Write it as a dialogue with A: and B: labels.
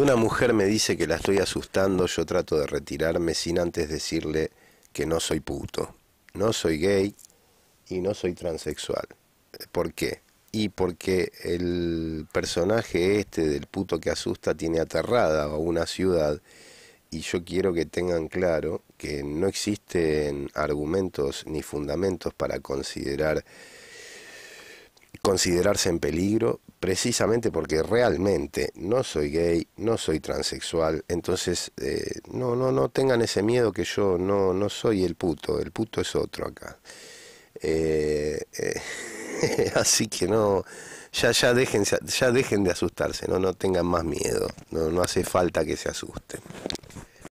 A: Una mujer me dice que la estoy asustando, yo trato de retirarme sin antes decirle que no soy puto, no soy gay y no soy transexual. ¿Por qué? Y porque el personaje este del puto que asusta tiene aterrada a una ciudad y yo quiero que tengan claro que no existen argumentos ni fundamentos para considerar considerarse en peligro precisamente porque realmente no soy gay, no soy transexual, entonces eh, no, no, no tengan ese miedo que yo no, no soy el puto, el puto es otro acá. Eh, eh, así que no, ya, ya, dejen, ya dejen de asustarse, no, no tengan más miedo, no, no hace falta que se asusten.